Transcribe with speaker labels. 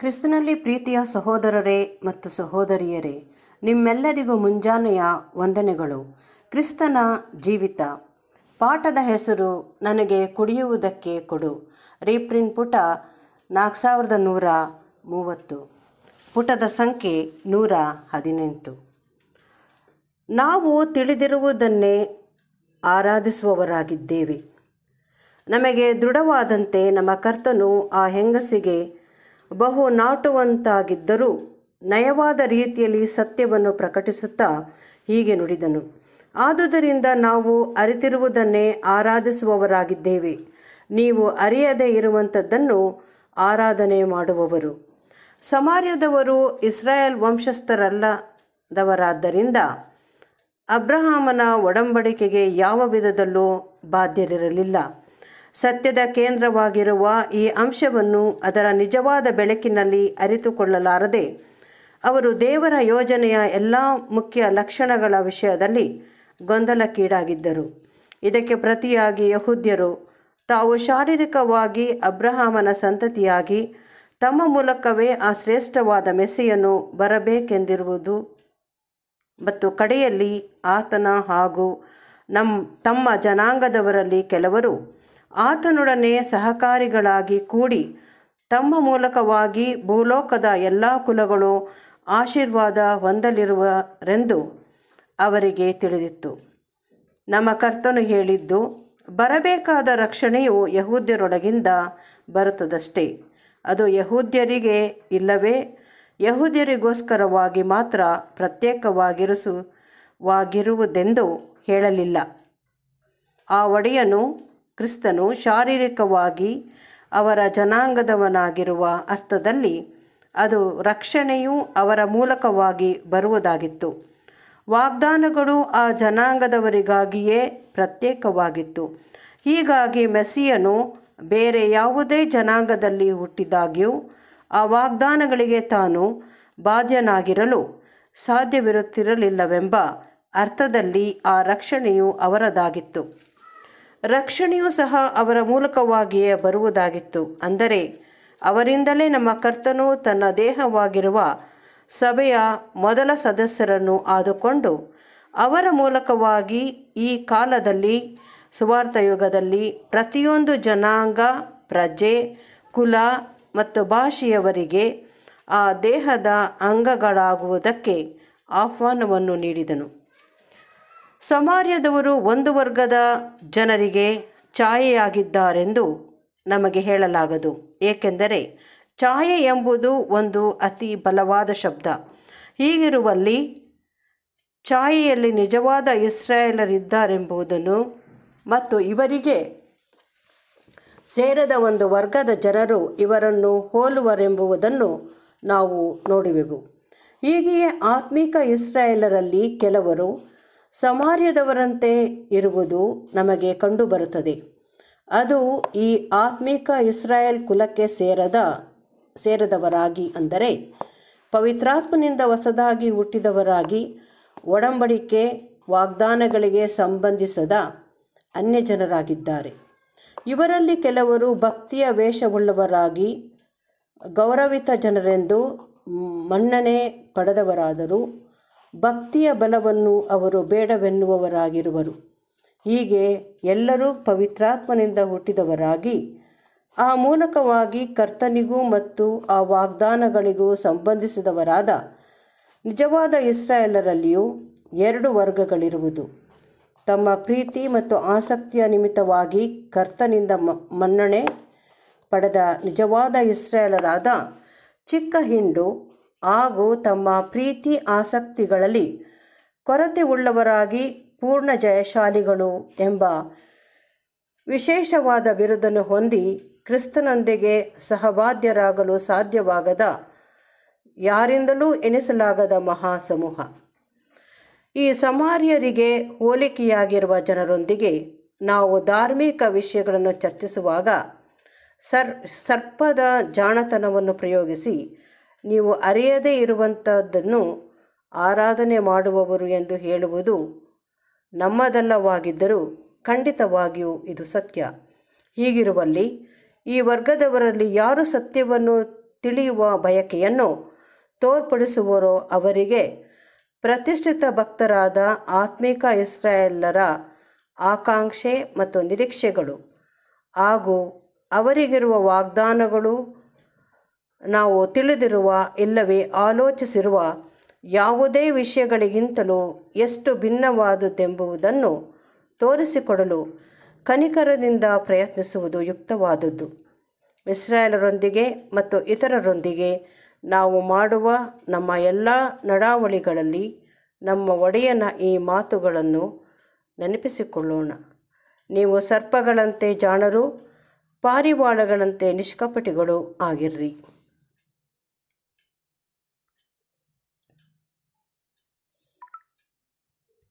Speaker 1: ಕ್ರಿಸ್ತನಲ್ಲಿ ಪ್ರೀತಿಯ ಸಹೋದರರೇ ಮತ್ತು ಸಹೋದರಿಯರೇ ನಿಮ್ಮೆಲ್ಲರಿಗೂ ಮುಂಜಾನೆಯ ವಂದನೆಗಳು ಕ್ರಿಸ್ತನ ಜೀವಿತ ಪಾಠದ ಹೆಸರು ನನಗೆ ಕುಡಿಯುವುದಕ್ಕೆ ಕೊಡು ರೀಪ್ರಿನ್ ಪುಟ ನಾಲ್ಕು ಸಾವಿರದ ನೂರ ಮೂವತ್ತು ಪುಟದ ಸಂಖ್ಯೆ ನೂರ ಹದಿನೆಂಟು ನಾವು ತಿಳಿದಿರುವುದನ್ನೇ ಆರಾಧಿಸುವವರಾಗಿದ್ದೇವೆ ನಮಗೆ ದೃಢವಾದಂತೆ ನಮ್ಮ ಕರ್ತನು ಆ ಹೆಂಗಸಿಗೆ ಬಹು ನಾಟುವಂತಾಗಿದ್ದರೂ ನಯವಾದ ರೀತಿಯಲ್ಲಿ ಸತ್ಯವನ್ನು ಪ್ರಕಟಿಸುತ್ತಾ ಹೀಗೆ ನುಡಿದನು ಆದುದರಿಂದ ನಾವು ಅರಿತಿರುವುದನ್ನೇ ಆರಾಧಿಸುವವರಾಗಿದ್ದೇವೆ ನೀವು ಅರಿಯದೇ ಇರುವಂಥದ್ದನ್ನು ಆರಾಧನೆ ಮಾಡುವವರು ಸಮಾರ್ಯದವರು ಇಸ್ರಾಯೇಲ್ ವಂಶಸ್ಥರಲ್ಲದವರಾದ್ದರಿಂದ ಅಬ್ರಹಾಮನ ಒಡಂಬಡಿಕೆಗೆ ಯಾವ ವಿಧದಲ್ಲೂ ಬಾಧ್ಯರಿರಲಿಲ್ಲ ಸತ್ಯದ ಕೇಂದ್ರವಾಗಿರುವ ಈ ಅಂಶವನ್ನು ಅದರ ನಿಜವಾದ ಬೆಳಕಿನಲ್ಲಿ ಅರಿತುಕೊಳ್ಳಲಾರದೆ ಅವರು ದೇವರ ಯೋಜನೆಯ ಎಲ್ಲ ಮುಖ್ಯ ಲಕ್ಷಣಗಳ ವಿಷಯದಲ್ಲಿ ಗೊಂದಲಕ್ಕೀಡಾಗಿದ್ದರು ಇದಕ್ಕೆ ಪ್ರತಿಯಾಗಿ ಯಹೂದ್ಯರು ತಾವು ಶಾರೀರಿಕವಾಗಿ ಅಬ್ರಹಾಮನ ಸಂತತಿಯಾಗಿ ತಮ್ಮ ಮೂಲಕವೇ ಆ ಶ್ರೇಷ್ಠವಾದ ಮೆಸ್ಸೆಯನ್ನು ಬರಬೇಕೆಂದಿರುವುದು ಮತ್ತು ಕಡೆಯಲ್ಲಿ ಆತನ ಹಾಗೂ ನಮ್ಮ ತಮ್ಮ ಜನಾಂಗದವರಲ್ಲಿ ಕೆಲವರು ಆತನೊಡನೆ ಸಹಕಾರಿಗಳಾಗಿ ಕೂಡಿ ತಮ್ಮ ಮೂಲಕವಾಗಿ ಭೂಲೋಕದ ಎಲ್ಲ ಕುಲಗಳು ಆಶೀರ್ವಾದ ಹೊಂದಲಿರುವರೆಂದು ಅವರಿಗೆ ತಿಳಿದಿತ್ತು ನಮ್ಮ ಕರ್ತನು ಹೇಳಿದ್ದು ಬರಬೇಕಾದ ರಕ್ಷಣೆಯು ಯಹೂದ್ಯರೊಳಗಿಂದ ಬರುತ್ತದಷ್ಟೇ ಅದು ಯಹೂದ್ಯರಿಗೆ ಇಲ್ಲವೇ ಯಹೂದ್ಯರಿಗೋಸ್ಕರವಾಗಿ ಮಾತ್ರ ಪ್ರತ್ಯೇಕವಾಗಿರಿಸುವಾಗಿರುವುದೆಂದು ಹೇಳಲಿಲ್ಲ ಆ ಒಡೆಯನು ಕ್ರಿಸ್ತನು ಶಾರೀರಿಕವಾಗಿ ಅವರ ಜನಾಂಗದವನಾಗಿರುವ ಅರ್ಥದಲ್ಲಿ ಅದು ರಕ್ಷಣೆಯು ಅವರ ಮೂಲಕವಾಗಿ ಬರುವುದಾಗಿತ್ತು ವಾಗ್ದಾನಗಳು ಆ ಜನಾಂಗದವರಿಗಾಗಿಯೇ ಪ್ರತ್ಯೇಕವಾಗಿತ್ತು ಹೀಗಾಗಿ ಮೆಸ್ಸಿಯನು ಬೇರೆ ಯಾವುದೇ ಜನಾಂಗದಲ್ಲಿ ಹುಟ್ಟಿದಾಗ್ಯೂ ಆ ವಾಗ್ದಾನಗಳಿಗೆ ತಾನು ಬಾಧ್ಯನಾಗಿರಲು ಸಾಧ್ಯವಿರುತ್ತಿರಲಿಲ್ಲವೆಂಬ ಅರ್ಥದಲ್ಲಿ ಆ ರಕ್ಷಣೆಯು ಅವರದಾಗಿತ್ತು ರಕ್ಷಣೆಯೂ ಸಹ ಅವರ ಮೂಲಕವಾಗಿಯೇ ಬರುವುದಾಗಿತ್ತು ಅಂದರೆ ಅವರಿಂದಲೇ ನಮ್ಮ ಕರ್ತನು ತನ್ನ ದೇಹವಾಗಿರುವ ಸಭೆಯ ಮೊದಲ ಸದಸ್ಯರನ್ನು ಆದುಕೊಂಡು ಅವರ ಮೂಲಕವಾಗಿ ಈ ಕಾಲದಲ್ಲಿ ಸುವಾರ್ಥಯುಗದಲ್ಲಿ ಪ್ರತಿಯೊಂದು ಜನಾಂಗ ಪ್ರಜೆ ಕುಲ ಮತ್ತು ಭಾಷೆಯವರಿಗೆ ಆ ದೇಹದ ಅಂಗಗಳಾಗುವುದಕ್ಕೆ ಆಹ್ವಾನವನ್ನು ನೀಡಿದನು ಸಮಾರ್ಯದವರು ಒಂದು ವರ್ಗದ ಜನರಿಗೆ ಛಾಯೆಯಾಗಿದ್ದಾರೆಂದು ನಮಗೆ ಹೇಳಲಾಗದು ಏಕೆಂದರೆ ಛಾಯೆ ಎಂಬುದು ಒಂದು ಅತಿ ಬಲವಾದ ಶಬ್ದ ಹೀಗಿರುವಲ್ಲಿ ಛಾಯೆಯಲ್ಲಿ ನಿಜವಾದ ಇಸ್ರಾಯೇಲರಿದ್ದಾರೆಂಬುದನ್ನು ಮತ್ತು ಇವರಿಗೆ ಸೇರದ ಒಂದು ವರ್ಗದ ಜನರು ಇವರನ್ನು ಹೋಲುವರೆಂಬುದನ್ನು ನಾವು ನೋಡುವೆವು ಹೀಗೆಯೇ ಆತ್ಮಿಕ ಇಸ್ರಾಯೇಲರಲ್ಲಿ ಕೆಲವರು ಸಮಾರ್ಯದವರಂತೆ ಇರುವುದು ನಮಗೆ ಕಂಡುಬರುತ್ತದೆ ಅದು ಈ ಆತ್ಮಿಕ ಇಸ್ರಾಯೇಲ್ ಕುಲಕ್ಕೆ ಸೇರದ ಸೇರದವರಾಗಿ ಅಂದರೆ ಪವಿತ್ರಾತ್ಮನಿಂದ ಹೊಸದಾಗಿ ಹುಟ್ಟಿದವರಾಗಿ ಒಡಂಬಡಿಕೆ ವಾಗ್ದಾನಗಳಿಗೆ ಸಂಬಂಧಿಸದ ಅನ್ಯ ಜನರಾಗಿದ್ದಾರೆ ಇವರಲ್ಲಿ ಕೆಲವರು ಭಕ್ತಿಯ ವೇಷವುಳ್ಳವರಾಗಿ ಗೌರವಿತ ಜನರೆಂದು ಮನ್ನಣೆ ಪಡೆದವರಾದರೂ ಭಕ್ತಿಯ ಬಲವನ್ನು ಅವರು ಬೇಡವೆನ್ನುವವರಾಗಿರುವರು ಹೀಗೆ ಎಲ್ಲರೂ ಪವಿತ್ರಾತ್ಮನಿಂದ ಹುಟ್ಟಿದವರಾಗಿ ಆ ಮೂಲಕವಾಗಿ ಕರ್ತನಿಗೂ ಮತ್ತು ಆ ವಾಗ್ದಾನಗಳಿಗೂ ಸಂಬಂಧಿಸಿದವರಾದ ನಿಜವಾದ ಇಸ್ರಾಯೇಲರಲ್ಲಿಯೂ ಎರಡು ವರ್ಗಗಳಿರುವುದು ತಮ್ಮ ಪ್ರೀತಿ ಮತ್ತು ಆಸಕ್ತಿಯ ನಿಮಿತ್ತವಾಗಿ ಕರ್ತನಿಂದ ಮನ್ನಣೆ ಪಡೆದ ನಿಜವಾದ ಇಸ್ರಾಯೇಲರಾದ ಚಿಕ್ಕ ಹಿಂಡು ಹಾಗೂ ತಮ್ಮ ಪ್ರೀತಿ ಆಸಕ್ತಿಗಳಲ್ಲಿ ಕೊರತೆ ಉಳ್ಳವರಾಗಿ ಪೂರ್ಣ ಜಯಶಾಲಿಗಳು ಎಂಬ ವಿಶೇಷವಾದ ಬಿರುದನ್ನು ಹೊಂದಿ ಕ್ರಿಸ್ತನೊಂದಿಗೆ ಸಹಬಾಧ್ಯರಾಗಲು ಸಾಧ್ಯವಾಗದ ಯಾರಿಂದಲೂ ಎಣಿಸಲಾಗದ ಮಹಾಸಮೂಹ ಈ ಸಮಾರ್ಯರಿಗೆ ಹೋಲಿಕೆಯಾಗಿರುವ ಜನರೊಂದಿಗೆ ನಾವು ಧಾರ್ಮಿಕ ವಿಷಯಗಳನ್ನು ಚರ್ಚಿಸುವಾಗ ಸರ್ ಸರ್ಪದ ಜಾಣತನವನ್ನು ಪ್ರಯೋಗಿಸಿ ನೀವು ಅರಿಯದೇ ಇರುವಂಥದ್ದನ್ನು ಆರಾಧನೆ ಮಾಡುವವರು ಎಂದು ಹೇಳುವುದು ನಮ್ಮದಲ್ಲವಾಗಿದ್ದರೂ ಖಂಡಿತವಾಗಿಯೂ ಇದು ಸತ್ಯ ಹೀಗಿರುವಲ್ಲಿ ಈ ವರ್ಗದವರಲ್ಲಿ ಯಾರು ಸತ್ಯವನ್ನು ತಿಳಿಯುವ ಬಯಕೆಯನ್ನು ತೋರ್ಪಡಿಸುವರೋ ಅವರಿಗೆ ಪ್ರತಿಷ್ಠಿತ ಭಕ್ತರಾದ ಆತ್ಮಿಕ ಇಸ್ರಾಯೇಲರ ಆಕಾಂಕ್ಷೆ ಮತ್ತು ನಿರೀಕ್ಷೆಗಳು ಹಾಗೂ ಅವರಿಗಿರುವ ವಾಗ್ದಾನಗಳು ನಾವು ತಿಳಿದಿರುವ ಇಲ್ಲವೇ ಆಲೋಚಿಸಿರುವ ಯಾವುದೇ ವಿಷಯಗಳಿಗಿಂತಲೂ ಎಷ್ಟು ಭಿನ್ನವಾದುದೆಂಬುದನ್ನು ತೋರಿಸಿಕೊಡಲು ಕನಿಕರದಿಂದ ಪ್ರಯತ್ನಿಸುವುದು ಯುಕ್ತವಾದದ್ದು ಇಸ್ರಾಯೇಲರೊಂದಿಗೆ ಮತ್ತು ಇತರರೊಂದಿಗೆ ನಾವು ಮಾಡುವ ನಮ್ಮ ಎಲ್ಲ ನಡಾವಳಿಗಳಲ್ಲಿ ನಮ್ಮ ಒಡೆಯನ ಈ ಮಾತುಗಳನ್ನು ನೆನಪಿಸಿಕೊಳ್ಳೋಣ ನೀವು ಸರ್ಪಗಳಂತೆ ಜಾಣರು ಪಾರಿವಾಳಗಳಂತೆ ನಿಷ್ಕಪಟಿಗಳು ಆಗಿರ್ರಿ